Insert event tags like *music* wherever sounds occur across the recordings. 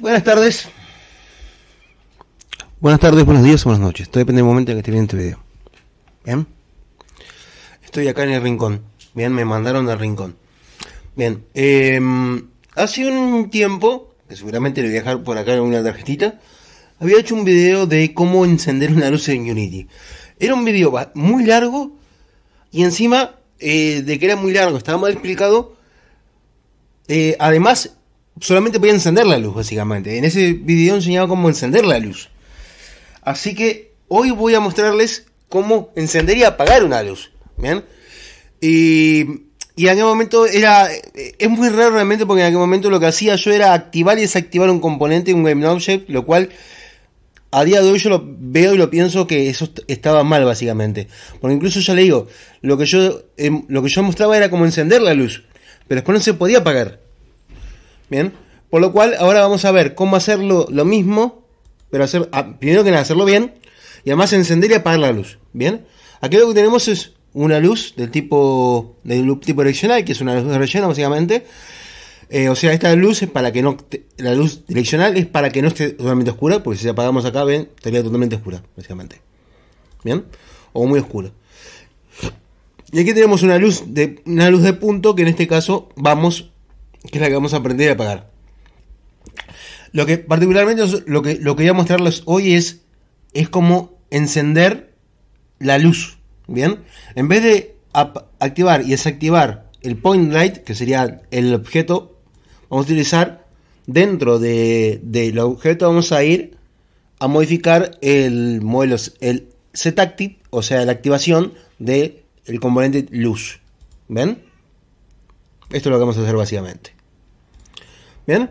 Buenas tardes. Buenas tardes, buenos días o buenas noches. Todo depende del momento en que esté viendo este video. ¿Bien? Estoy acá en el rincón. Bien, me mandaron al rincón. Bien, em, hace un tiempo, que seguramente le voy a dejar por acá en una tarjetita, había hecho un video de cómo encender una luz en Unity. Era un video muy largo y encima eh, de que era muy largo, estaba mal explicado. Eh, además, solamente podía encender la luz, básicamente. En ese video enseñaba cómo encender la luz. Así que hoy voy a mostrarles cómo encender y apagar una luz. ¿Bien? Y, en aquel momento era. Eh, es muy raro realmente porque en aquel momento lo que hacía yo era activar y desactivar un componente, un Game lo cual a día de hoy yo lo veo y lo pienso que eso estaba mal básicamente. Porque incluso ya le digo, lo que yo, em, lo que yo mostraba era cómo encender la luz, pero después no se podía apagar. Bien. Por lo cual, ahora vamos a ver cómo hacerlo lo mismo, pero hacer, ah, primero que nada, hacerlo bien, y además encender y apagar la luz. Bien. Aquí lo que tenemos es una luz del tipo, De tipo direccional, que es una luz de relleno básicamente. Eh, o sea, esta luz es para que no, la luz direccional es para que no esté totalmente oscura, porque si la apagamos acá, ven, estaría totalmente oscura, básicamente. ¿Bien? O muy oscura. Y aquí tenemos una luz de, una luz de punto que en este caso vamos que es la que vamos a aprender a pagar. Lo que particularmente lo que, lo voy a mostrarles hoy es, es cómo encender la luz. Bien, en vez de activar y desactivar el point light, que sería el objeto, vamos a utilizar dentro del de, objeto, vamos a ir a modificar el modelo, el setActive, o sea, la activación del el componente luz. ¿Ven? Esto es lo que vamos a hacer básicamente. ¿Bien?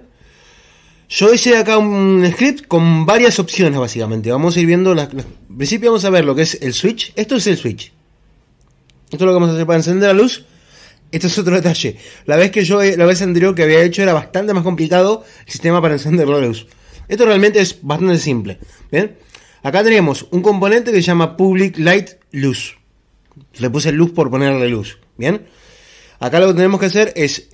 Yo hice acá un script con varias opciones básicamente. Vamos a ir viendo las... En principio vamos a ver lo que es el switch. Esto es el switch. Esto es lo que vamos a hacer para encender la luz. Esto es otro detalle. La vez que yo, la vez anterior que había hecho era bastante más complicado el sistema para encender la luz. Esto realmente es bastante simple. ¿Bien? Acá tenemos un componente que se llama Public Light Luz. Le puse luz por ponerle luz. ¿Bien? Acá lo que tenemos que hacer es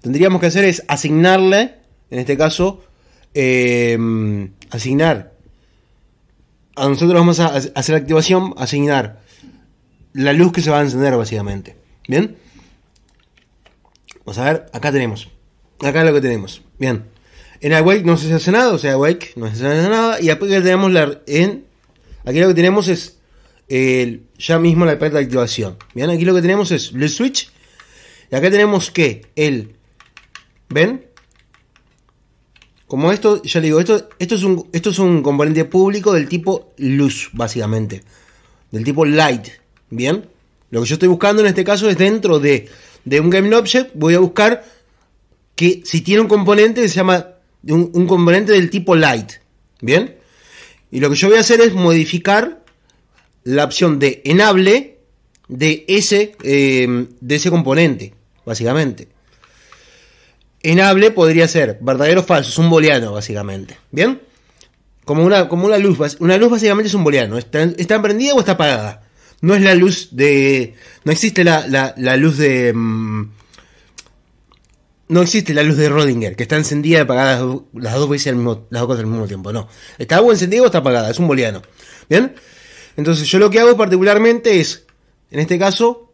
tendríamos que hacer es asignarle, en este caso, em, asignar. A nosotros vamos a hacer la activación, asignar la luz que se va a encender básicamente. Bien. Vamos a ver, acá tenemos. Acá lo que tenemos. Bien. En Awake no se hace nada, o sea, Awake no se hace nada. Y aquí lo que tenemos es el, ya mismo la parte de activación. Bien, aquí lo que tenemos es el switch. Y acá tenemos que el... ¿Ven? Como esto, ya le digo, esto, esto, es un, esto es un componente público del tipo luz, básicamente. Del tipo light. ¿Bien? Lo que yo estoy buscando en este caso es dentro de, de un game object, voy a buscar que si tiene un componente, se llama un, un componente del tipo light. ¿Bien? Y lo que yo voy a hacer es modificar la opción de enable de ese, eh, de ese componente, básicamente. Enable podría ser verdadero o falso, es un booleano, básicamente. ¿Bien? Como una, como una luz, una luz básicamente es un booleano. ¿Está, está prendida o está apagada? No es la luz de... No existe la, la, luz de... Mm, no existe la luz de Rodinger, que está encendida y apagada las, dos veces al mismo, las dos cosas al mismo tiempo, no. Está o encendida o está apagada, es un booleano. ¿Bien? Entonces yo lo que hago particularmente es, en este caso,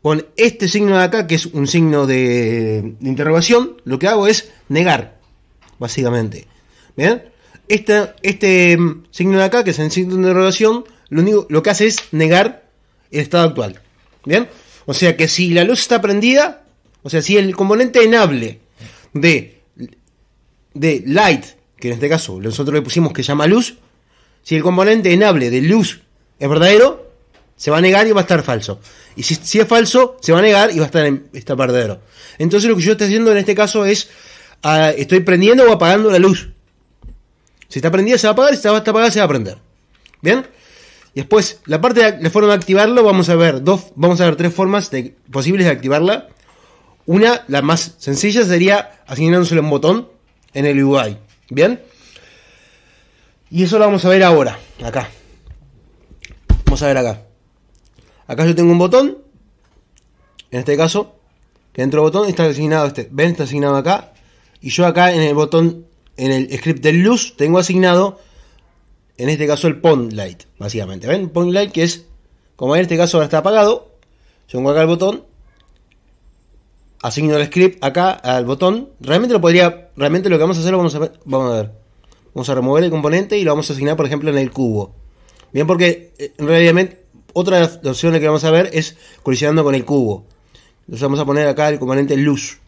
con este signo de acá, que es un signo de, interrogación, lo que hago es negar, básicamente. ¿Bien? Este, este signo de acá, que es el signo de interrogación, lo, único, lo que hace es negar el estado actual. ¿Bien? O sea que si la luz está prendida, o sea, si el componente enable de, de light, que en este caso nosotros le pusimos que llama luz, si el componente enable de luz es verdadero, se va a negar y va a estar falso. Y si, es falso, se va a negar y va a estar, verdadero. Entonces lo que yo estoy haciendo en este caso es, ah, estoy prendiendo o apagando la luz. Si está prendida se va a apagar, si está, apagada se va a prender. ¿Bien? Y después, la parte de la forma de activarlo, vamos a ver dos, vamos a ver tres formas posibles de activarla. Una, la más sencilla, sería asignándosele un botón en el UI. ¿Bien? Y eso lo vamos a ver ahora, acá. Vamos a ver acá. Acá yo tengo un botón. En este caso, que dentro del botón está asignado este. ¿Ven? Está asignado acá. Y yo acá en el botón, en el script del luz, tengo asignado, en este caso, el Pond light, básicamente. ¿Ven? Point light que es, como en este caso ahora está apagado, yo tengo acá el botón, asigno el script acá al botón. Realmente lo podría, realmente lo que vamos a hacer, vamos a, vamos a ver. Vamos a remover el componente y lo vamos a asignar, por ejemplo, en el cubo. Bien, porque eh, en realidad otra de las opciones que vamos a ver es colisionando con el cubo. Entonces vamos a poner acá el componente luz.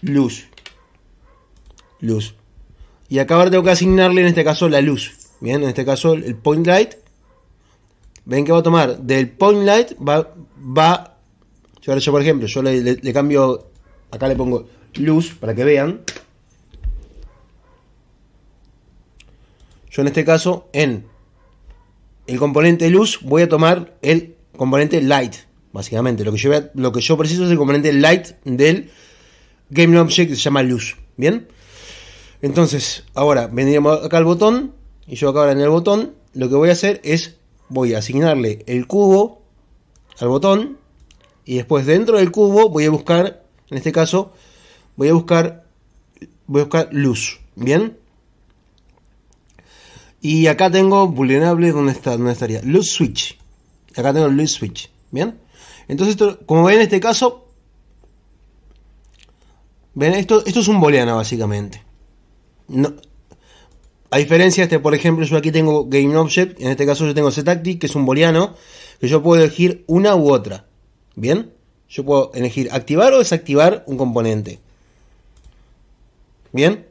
Luz. Luz. Y acá ahora tengo que asignarle en este caso la luz. Bien, en este caso el point light. Ven que va a tomar del point light va, va yo, por ejemplo, yo le cambio, acá le pongo luz para que vean. Yo en este caso, en el componente luz, voy a tomar el componente light. Básicamente, lo que yo, lo que yo preciso es el componente light del Game Object que se llama luz. Bien, entonces ahora vendríamos acá al botón. Y yo acá ahora en el botón, lo que voy a hacer es voy a asignarle el cubo al botón. Y después dentro del cubo voy a buscar, en este caso, voy a buscar, voy a buscar luz. Bien, y acá tengo vulnerable, ¿dónde, está, dónde estaría? Loose switch. Acá tengo loose switch. ¿Bien? Entonces, como ven en este caso, ven, esto, esto es un booleano básicamente. No, a diferencia, este, por ejemplo, yo aquí tengo GameObject, en este caso yo tengo ZTactic que es un booleano, que yo puedo elegir una u otra. ¿Bien? Yo puedo elegir activar o desactivar un componente. ¿Bien?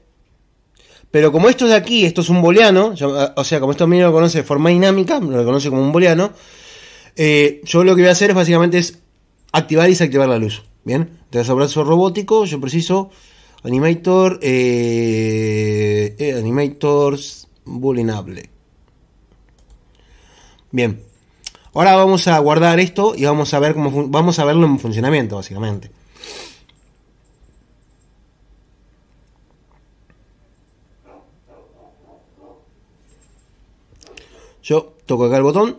Pero como esto de aquí, esto es un booleano, eh, o sea, como esto no lo conoce de forma dinámica, lo conoce como un booleano, eh, yo lo que voy a hacer es básicamente es activar y desactivar la luz. Bien, entonces abrazo robótico, yo preciso animator, eh, eh, animators booleanable. Bien, ahora vamos a guardar esto y vamos a ver cómo vamos a verlo en funcionamiento, básicamente. Yo toco acá el botón.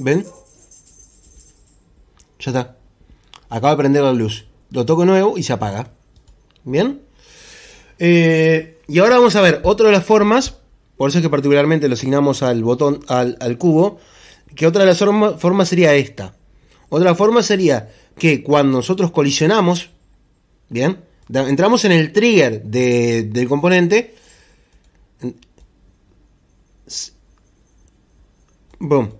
¿Ven? Ya está. Acaba de prender la luz. Lo toco nuevo y se apaga. ¿Bien? Eh, y ahora vamos a ver otra de las formas. Por eso es que particularmente lo asignamos al botón, al, cubo. Que otra de las formas sería esta. Otra forma sería que cuando nosotros colisionamos, ¿bien? Entramos en el trigger del componente. Boom.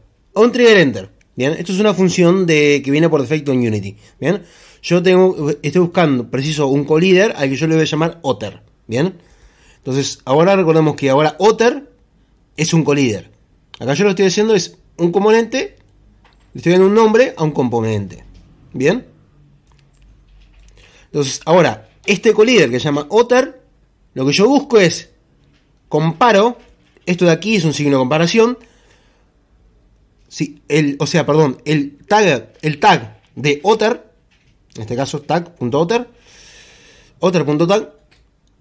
Bien, esto es una función de, que viene por defecto en Unity. Bien, yo tengo, estoy buscando, preciso, un collider al que yo le voy a llamar otter. Bien, entonces ahora recordemos que ahora otter es un collider. Acá yo lo estoy haciendo es un componente, le estoy dando un nombre a un componente. Bien, entonces ahora este collider que se llama otter, lo que yo busco es comparo esto de aquí es un signo de comparación. el, o sea, perdón, el tag, el tag de otter, en este caso tag.otter, otter.tag,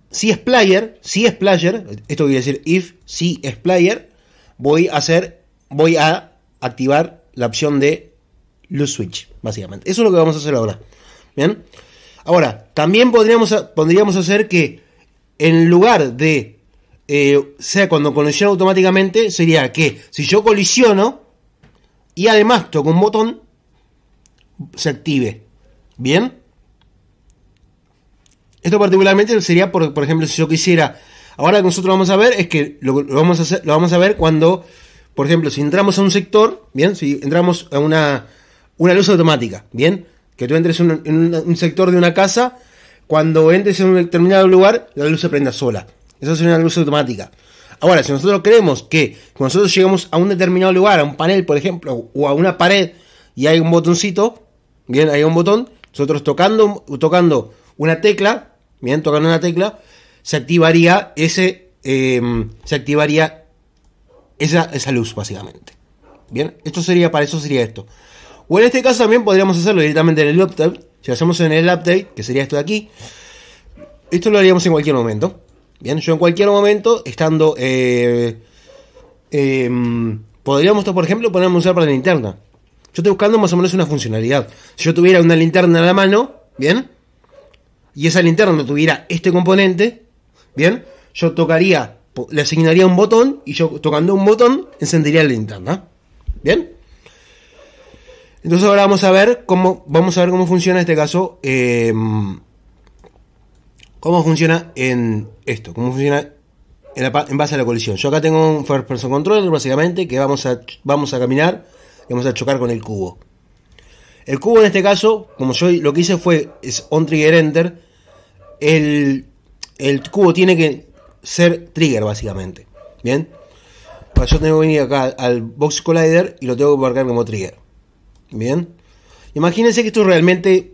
si es player, si es player, esto quiere decir if, si es player, voy a hacer, voy a activar la opción de loose switch, básicamente. Eso es lo que vamos a hacer ahora. Bien. Ahora, también podríamos, podríamos hacer que en lugar de eh, sea cuando colisiona automáticamente, sería que si yo colisiono y además toco un botón, se active. ¿Bien? Esto particularmente sería, por, por ejemplo, si yo quisiera... Ahora lo que nosotros vamos a ver es que lo, vamos, a hacer, lo vamos a ver cuando, por ejemplo, si entramos a un sector, ¿bien? Si entramos a una, luz automática, ¿bien? Que tú entres un, en un sector de una casa, cuando entres en un determinado lugar, la luz se prenda sola. Eso sería una luz automática. Ahora, si nosotros creemos que cuando nosotros llegamos a un determinado lugar, a un panel, por ejemplo, o a una pared, y hay un botoncito, bien, hay un botón, nosotros tocando, tocando una tecla, bien, tocando una tecla, se activaría ese, em, se activaría esa, esa luz, básicamente. Bien, esto sería, para eso sería esto. O en este caso también podríamos hacerlo directamente en el update. Si lo hacemos en el update, que sería esto de aquí, esto lo haríamos en cualquier momento. Bien, yo en cualquier momento, estando... Eh, em, podríamos, por ejemplo, ponerme un usar para la linterna. Yo estoy buscando más o menos una funcionalidad. Si yo tuviera una linterna a la mano, ¿bien? Y esa linterna tuviera este componente, ¿bien? Yo tocaría, le asignaría un botón y yo tocando un botón encendería la linterna. ¿Bien? Entonces ahora vamos a ver cómo, vamos a ver cómo funciona en este caso. Em, ¿Cómo funciona en esto? ¿Cómo funciona en, base a la colisión? Yo acá tengo un first person controller, básicamente, que vamos a, vamos a caminar y vamos a chocar con el cubo. El cubo en este caso, como yo lo que hice fue es on trigger enter, el, cubo tiene que ser trigger básicamente. Bien, yo tengo que venir acá al box collider y lo tengo que marcar como trigger. Bien, imagínense que esto realmente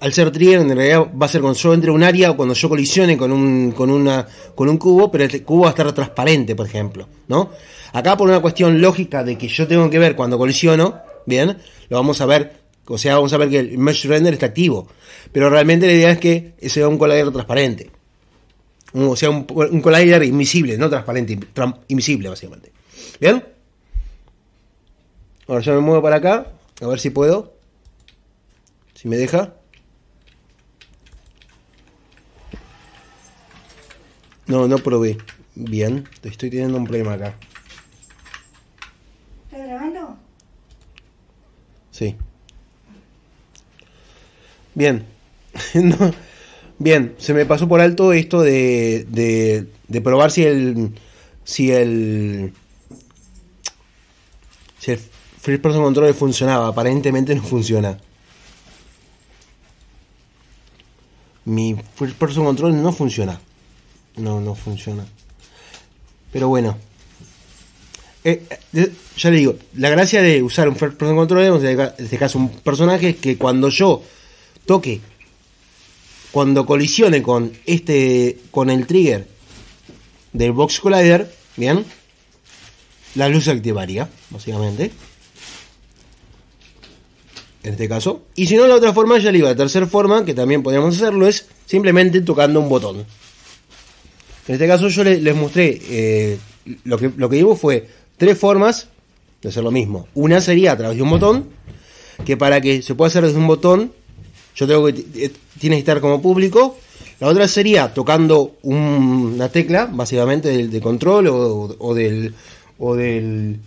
al ser trigger, en realidad va a ser cuando yo entre un área o cuando yo colisione con un, con, una, con un cubo, pero el este cubo va a estar transparente, por ejemplo, ¿no? Acá por una cuestión lógica de que yo tengo que ver cuando colisiono, bien, lo vamos a ver, o sea, vamos a ver que el mesh render está activo, pero realmente la idea es que sea un collider transparente, o sea, un, collider invisible, no transparente, invisible básicamente, ¿bien? Ahora yo me muevo para acá, a ver si puedo, si me deja. No, no probé. Bien, estoy teniendo un problema acá. ¿Estás grabando? Sí. Bien. *laughs* Bien, se me pasó por alto esto de, de, probar si el, si el. Si el First Person Control funcionaba. Aparentemente no funciona. Mi First Person Control no funciona no, no funciona. Pero bueno. Eh, eh, ya le digo, la gracia de usar un first person este en este caso un personaje, es que cuando yo toque, cuando colisione con este, con el trigger del box collider, bien, la luz se activaría, básicamente. En este caso. Y si no, la otra forma, ya le digo, la tercera forma, que también podríamos hacerlo, es simplemente tocando un botón. En este caso yo les, mostré, eh, lo, que, lo que fue tres formas de hacer lo mismo. Una sería a través de un botón, que para que se pueda hacer desde un botón, yo tengo que, eh, tiene que estar como público. La otra sería tocando una tecla, básicamente, de, control o, del... O del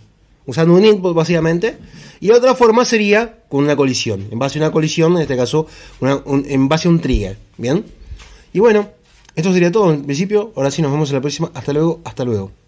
usando un input básicamente, y la otra forma sería con una colisión, en base a una colisión, en este caso, en base a un trigger, ¿bien? Y bueno, esto sería todo en principio. Ahora sí, nos vemos en la próxima. Hasta luego, hasta luego.